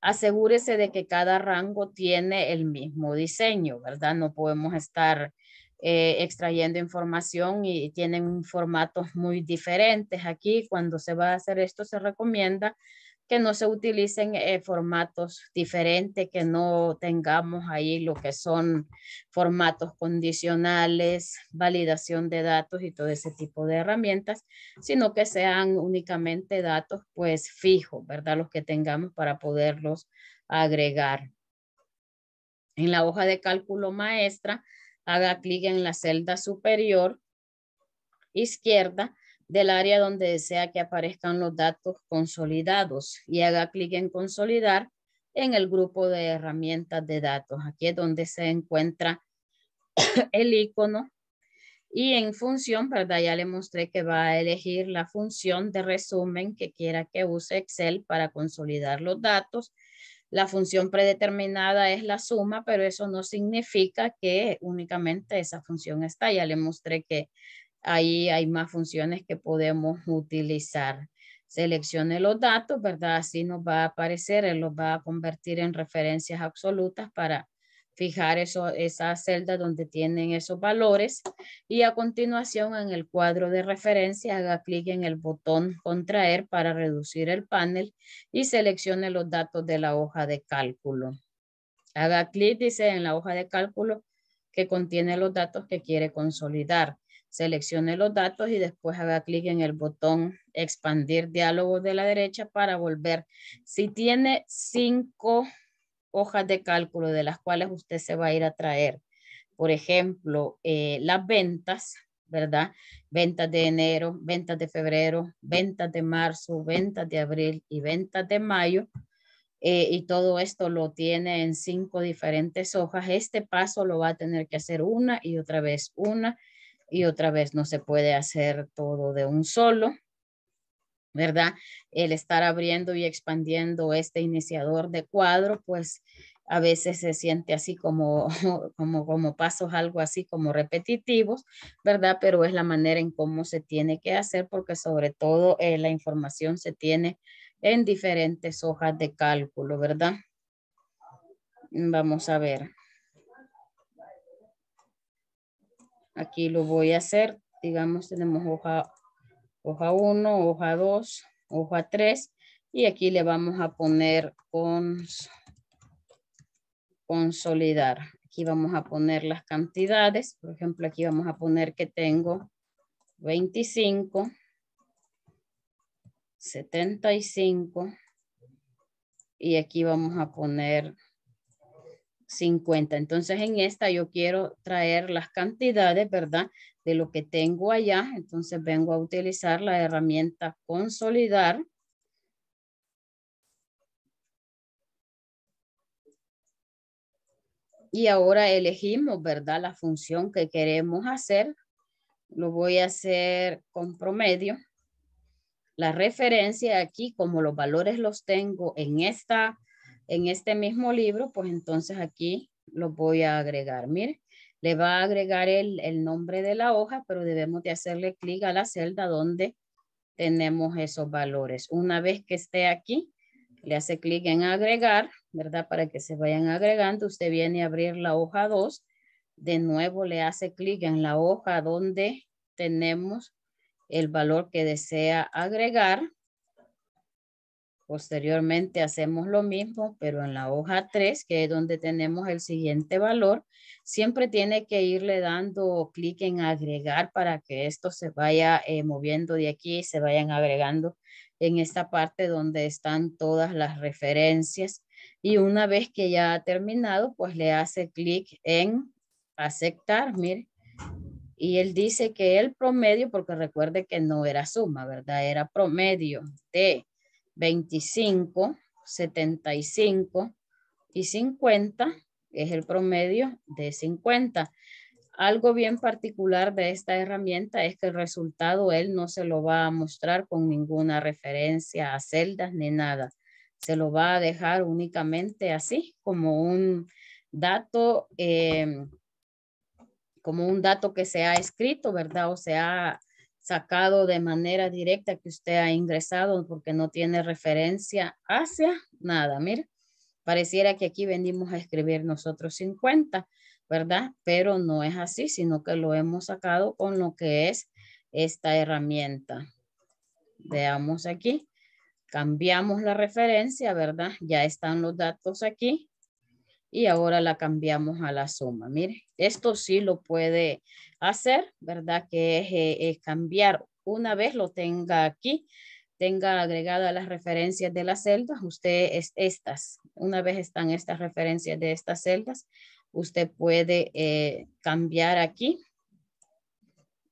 Asegúrese de que cada rango tiene el mismo diseño, ¿verdad? No podemos estar eh, extrayendo información y tienen formatos muy diferentes. Aquí cuando se va a hacer esto se recomienda que no se utilicen eh, formatos diferentes, que no tengamos ahí lo que son formatos condicionales, validación de datos y todo ese tipo de herramientas, sino que sean únicamente datos pues fijos, ¿verdad? Los que tengamos para poderlos agregar. En la hoja de cálculo maestra, haga clic en la celda superior izquierda del área donde desea que aparezcan los datos consolidados y haga clic en consolidar en el grupo de herramientas de datos. Aquí es donde se encuentra el icono y en función, ¿verdad? Ya le mostré que va a elegir la función de resumen que quiera que use Excel para consolidar los datos. La función predeterminada es la suma, pero eso no significa que únicamente esa función está. Ya le mostré que Ahí hay más funciones que podemos utilizar. Seleccione los datos, ¿verdad? Así nos va a aparecer, él los va a convertir en referencias absolutas para fijar esa celda donde tienen esos valores y a continuación en el cuadro de referencia haga clic en el botón contraer para reducir el panel y seleccione los datos de la hoja de cálculo. Haga clic, dice, en la hoja de cálculo que contiene los datos que quiere consolidar seleccione los datos y después haga clic en el botón expandir diálogo de la derecha para volver. Si tiene cinco hojas de cálculo de las cuales usted se va a ir a traer, por ejemplo, eh, las ventas, ¿verdad? Ventas de enero, ventas de febrero, ventas de marzo, ventas de abril y ventas de mayo. Eh, y todo esto lo tiene en cinco diferentes hojas. Este paso lo va a tener que hacer una y otra vez, una y otra vez no se puede hacer todo de un solo, ¿verdad? El estar abriendo y expandiendo este iniciador de cuadro, pues a veces se siente así como, como, como pasos, algo así como repetitivos, ¿verdad? Pero es la manera en cómo se tiene que hacer porque sobre todo eh, la información se tiene en diferentes hojas de cálculo, ¿verdad? Vamos a ver. Aquí lo voy a hacer. Digamos, tenemos hoja, 1, hoja 2, hoja 3. Y aquí le vamos a poner consolidar. Aquí vamos a poner las cantidades. Por ejemplo, aquí vamos a poner que tengo 25, 75. Y aquí vamos a poner 50. Entonces en esta yo quiero traer las cantidades, ¿verdad? De lo que tengo allá. Entonces vengo a utilizar la herramienta consolidar. Y ahora elegimos, ¿verdad? La función que queremos hacer. Lo voy a hacer con promedio. La referencia aquí, como los valores los tengo en esta en este mismo libro, pues entonces aquí lo voy a agregar. Mire, le va a agregar el, el nombre de la hoja, pero debemos de hacerle clic a la celda donde tenemos esos valores. Una vez que esté aquí, le hace clic en agregar, ¿verdad? Para que se vayan agregando. Usted viene a abrir la hoja 2. De nuevo le hace clic en la hoja donde tenemos el valor que desea agregar. Posteriormente hacemos lo mismo, pero en la hoja 3, que es donde tenemos el siguiente valor, siempre tiene que irle dando clic en agregar para que esto se vaya eh, moviendo de aquí y se vayan agregando en esta parte donde están todas las referencias. Y una vez que ya ha terminado, pues le hace clic en aceptar, mire. Y él dice que el promedio, porque recuerde que no era suma, ¿verdad? Era promedio de 25, 75 y 50 es el promedio de 50. Algo bien particular de esta herramienta es que el resultado él no se lo va a mostrar con ninguna referencia a celdas ni nada. Se lo va a dejar únicamente así, como un dato, eh, como un dato que se ha escrito, ¿verdad? O se ha sacado de manera directa que usted ha ingresado porque no tiene referencia hacia nada. Mira, pareciera que aquí venimos a escribir nosotros 50, ¿verdad? Pero no es así, sino que lo hemos sacado con lo que es esta herramienta. Veamos aquí. Cambiamos la referencia, ¿verdad? Ya están los datos aquí y ahora la cambiamos a la suma. Mire, esto sí lo puede hacer, ¿verdad? Que es eh, cambiar una vez lo tenga aquí, tenga agregadas las referencias de las celdas, usted es estas, una vez están estas referencias de estas celdas, usted puede eh, cambiar aquí.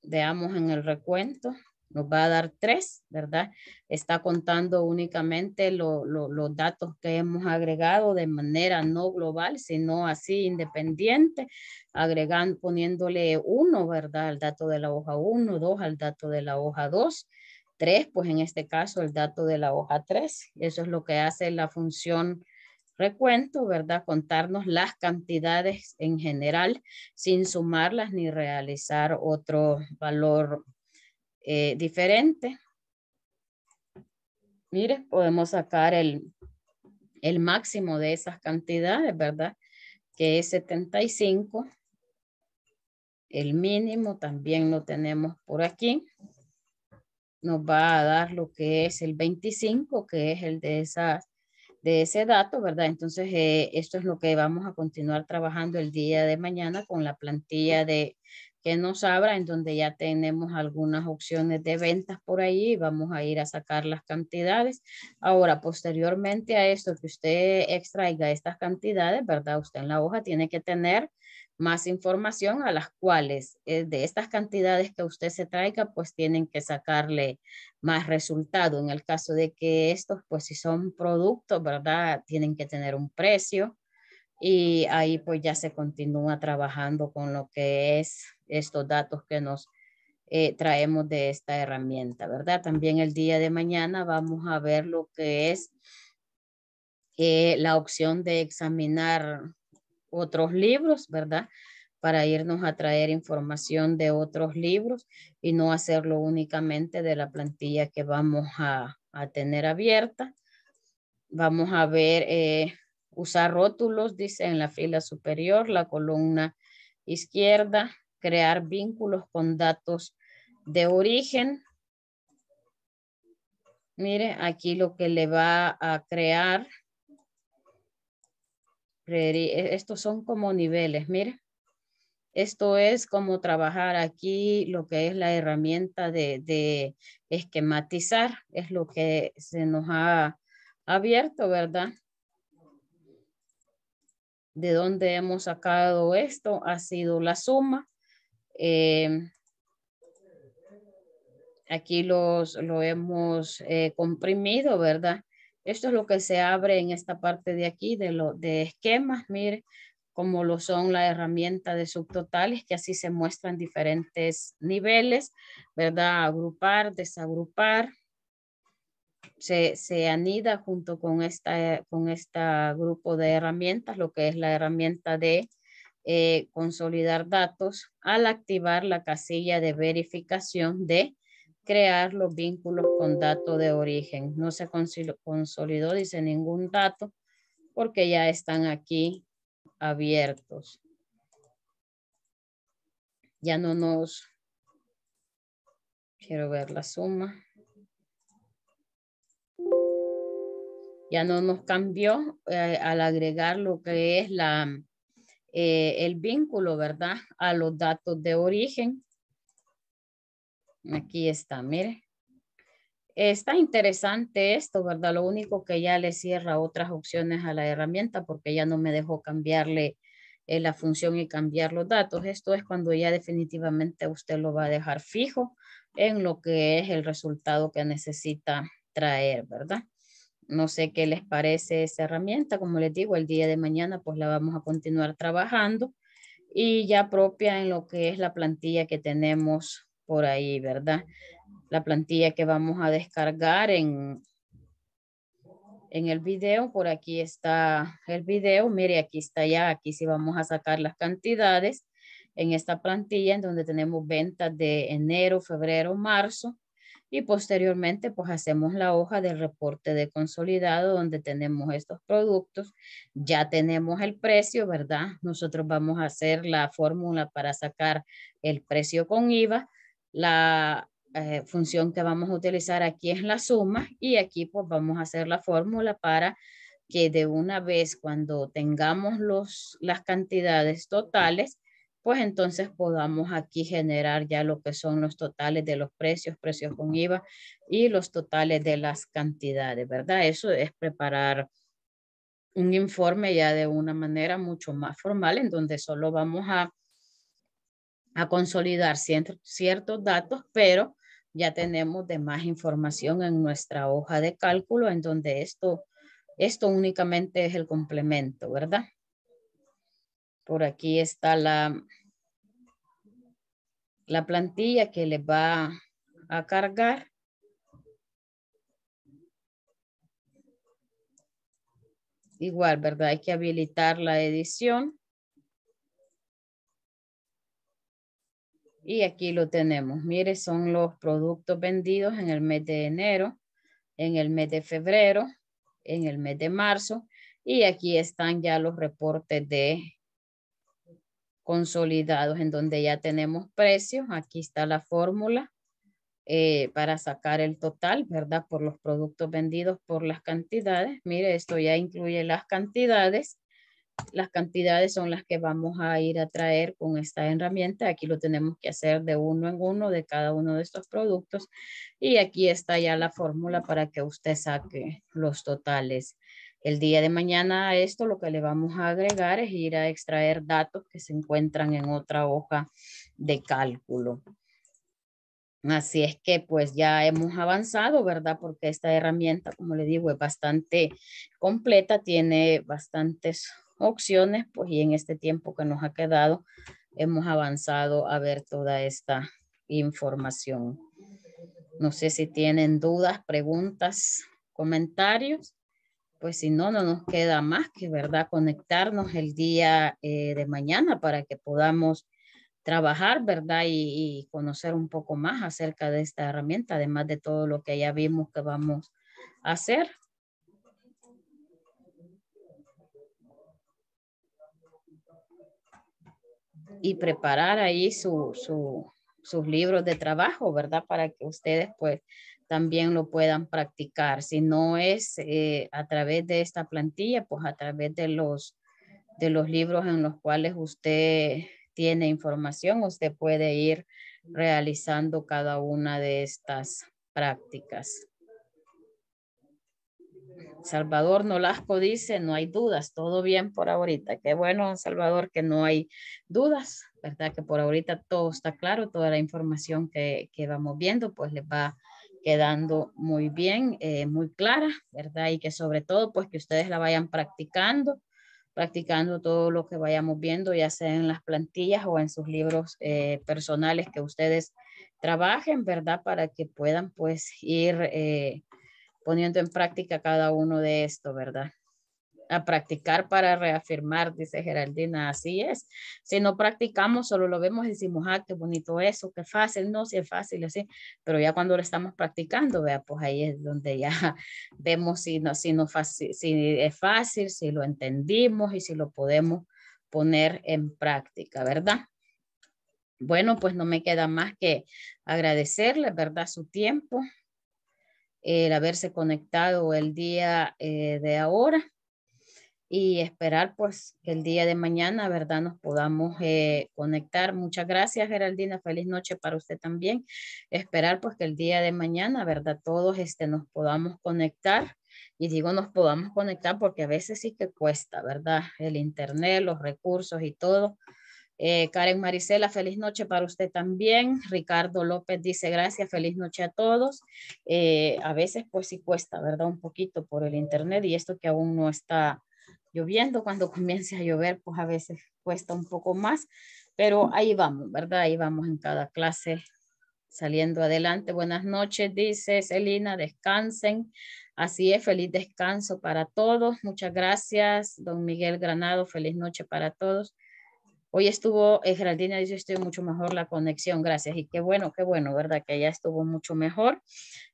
Veamos en el recuento, nos va a dar tres, ¿verdad? Está contando únicamente los datos que hemos agregado de manera no global, sino así independiente, agregando, poniéndole uno, ¿verdad? Al dato de la hoja 1, dos, al dato de la hoja 2, tres, pues en este caso el dato de la hoja 3. Eso es lo que hace la función recuento, ¿verdad? Contarnos las cantidades en general sin sumarlas ni realizar otro valor eh, diferente. Mire, podemos sacar el, máximo de esas cantidades, ¿verdad? Que es 75. El mínimo también lo tenemos por aquí. Nos va a dar lo que es el 25, que es el de, esas, de ese dato, ¿verdad? Entonces, eh, esto es lo que vamos a continuar trabajando el día de mañana con la plantilla de que nos abra, en donde ya tenemos algunas opciones de ventas por ahí, vamos a ir a sacar las cantidades. Ahora, posteriormente a esto, que usted extraiga estas cantidades, ¿verdad? Usted en la hoja tiene que tener más información a las cuales eh, de estas cantidades que usted se traiga, pues tienen que sacarle más resultado. En el caso de que estos, pues si son productos, ¿verdad? Tienen que tener un precio y ahí pues ya se continúa trabajando con lo que es estos datos que nos eh, traemos de esta herramienta, ¿verdad? También el día de mañana vamos a ver lo que es eh, la opción de examinar otros libros, ¿verdad? Para irnos a traer información de otros libros y no hacerlo únicamente de la plantilla que vamos a, tener abierta. Vamos a ver, eh, usar rótulos, dice en la fila superior, la columna izquierda, crear vínculos con datos de origen. Mire, aquí lo que le va a crear. E, estos son como niveles, mire. Esto es como trabajar aquí lo que es la herramienta de, esquematizar. Es lo que se nos ha abierto, ¿verdad? de dónde hemos sacado esto ha sido la suma. Eh, aquí los, lo hemos eh, comprimido, ¿verdad? Esto es lo que se abre en esta parte de aquí de, lo, de esquemas, mire, como lo son la herramienta de subtotales, que así se muestran diferentes niveles, ¿verdad? Agrupar, desagrupar. Se, anida junto con esta, con esta grupo de herramientas, lo que es la herramienta de eh, consolidar datos al activar la casilla de verificación de crear los vínculos con datos de origen. No se consolidó, dice, ningún dato porque ya están aquí abiertos. Ya no nos... Quiero ver la suma. Ya no nos cambió eh, al agregar lo que es la, eh, el vínculo, ¿verdad? A los datos de origen. Aquí está, mire. Está interesante esto, ¿verdad? Lo único que ya le cierra otras opciones a la herramienta porque ya no me dejó cambiarle eh, la función y cambiar los datos. Esto es cuando ya definitivamente usted lo va a dejar fijo en lo que es el resultado que necesita traer, ¿verdad? No sé qué les parece esa herramienta. Como les digo, el día de mañana pues la vamos a continuar trabajando y ya propia en lo que es la plantilla que tenemos por ahí, ¿verdad? La plantilla que vamos a descargar en, en el video. Por aquí está el video. Mire, aquí está ya. Aquí sí vamos a sacar las cantidades en esta plantilla en donde tenemos ventas de enero, febrero, marzo y posteriormente pues hacemos la hoja del reporte de consolidado donde tenemos estos productos, ya tenemos el precio, ¿verdad? Nosotros vamos a hacer la fórmula para sacar el precio con IVA, la eh, función que vamos a utilizar aquí es la suma y aquí pues vamos a hacer la fórmula para que de una vez cuando tengamos los, las cantidades totales, pues entonces podamos aquí generar ya lo que son los totales de los precios, precios con IVA y los totales de las cantidades, ¿verdad? Eso es preparar un informe ya de una manera mucho más formal en donde solo vamos a, a consolidar ciertos, datos, pero ya tenemos de más información en nuestra hoja de cálculo en donde esto, esto únicamente es el complemento, ¿verdad? Por aquí está la, la plantilla que les va a cargar. Igual, ¿verdad? Hay que habilitar la edición. Y aquí lo tenemos. Mire, son los productos vendidos en el mes de enero, en el mes de febrero, en el mes de marzo. Y aquí están ya los reportes de consolidados en donde ya tenemos precios. Aquí está la fórmula eh, para sacar el total, ¿verdad? Por los productos vendidos, por las cantidades. Mire, esto ya incluye las cantidades. Las cantidades son las que vamos a ir a traer con esta herramienta. Aquí lo tenemos que hacer de uno en uno de cada uno de estos productos. Y aquí está ya la fórmula para que usted saque los totales el día de mañana a esto lo que le vamos a agregar es ir a extraer datos que se encuentran en otra hoja de cálculo. Así es que pues ya hemos avanzado, ¿verdad? Porque esta herramienta, como le digo, es bastante completa, tiene bastantes opciones, pues y en este tiempo que nos ha quedado, hemos avanzado a ver toda esta información. No sé si tienen dudas, preguntas, comentarios pues si no, no nos queda más que, ¿verdad?, conectarnos el día eh, de mañana para que podamos trabajar, ¿verdad? Y, conocer un poco más acerca de esta herramienta, además de todo lo que ya vimos que vamos a hacer. Y preparar ahí sus libros de trabajo, ¿verdad? Para que ustedes pues también lo puedan practicar. Si no es eh, a través de esta plantilla, pues a través de los, de los libros en los cuales usted tiene información, usted puede ir realizando cada una de estas prácticas. Salvador Nolasco dice, no hay dudas, todo bien por ahorita. Qué bueno, Salvador, que no hay dudas, ¿verdad? Que por ahorita todo está claro, toda la información que, que vamos viendo, pues les va a quedando muy bien, eh, muy clara, ¿verdad? Y que sobre todo, pues que ustedes la vayan practicando, practicando todo lo que vayamos viendo, ya sea en las plantillas o en sus libros eh, personales que ustedes trabajen, ¿verdad? Para que puedan pues ir eh, poniendo en práctica cada uno de esto, ¿verdad? a practicar para reafirmar, dice Geraldina, así es. Si no practicamos, solo lo vemos y decimos, ah, qué bonito eso, qué fácil, no, si es fácil, así, pero ya cuando lo estamos practicando, vea, pues ahí es donde ya vemos si, no, si, no, si es fácil, si lo entendimos y si lo podemos poner en práctica, ¿verdad? Bueno, pues no me queda más que agradecerle, ¿verdad? Su tiempo, el haberse conectado el día eh, de ahora y esperar pues que el día de mañana, ¿verdad? Nos podamos eh, conectar. Muchas gracias, Geraldina. Feliz noche para usted también. Esperar pues que el día de mañana, ¿verdad? Todos este, nos podamos conectar. Y digo nos podamos conectar porque a veces sí que cuesta, ¿verdad? El internet, los recursos y todo. Eh, Karen Marisela, feliz noche para usted también. Ricardo López dice gracias, feliz noche a todos. Eh, a veces pues sí cuesta, ¿verdad? Un poquito por el internet y esto que aún no está lloviendo, cuando comience a llover, pues a veces cuesta un poco más, pero ahí vamos, ¿verdad? Ahí vamos en cada clase saliendo adelante. Buenas noches, dice Celina, descansen. Así es, feliz descanso para todos. Muchas gracias, don Miguel Granado, feliz noche para todos. Hoy estuvo, eh, Geraldina dice, estoy mucho mejor la conexión, gracias. Y qué bueno, qué bueno, ¿verdad? Que ya estuvo mucho mejor.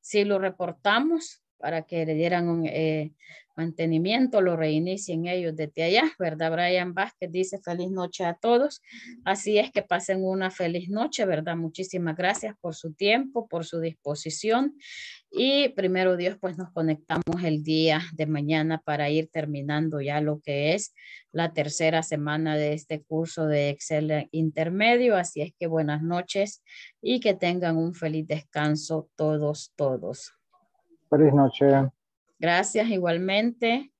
Sí, lo reportamos, para que le dieran un eh, mantenimiento, lo reinicien ellos desde allá, ¿verdad? Brian Vázquez dice feliz noche a todos. Así es que pasen una feliz noche, ¿verdad? Muchísimas gracias por su tiempo, por su disposición. Y primero Dios, pues nos conectamos el día de mañana para ir terminando ya lo que es la tercera semana de este curso de Excel intermedio. Así es que buenas noches y que tengan un feliz descanso todos, todos. Feliz noche. Gracias igualmente.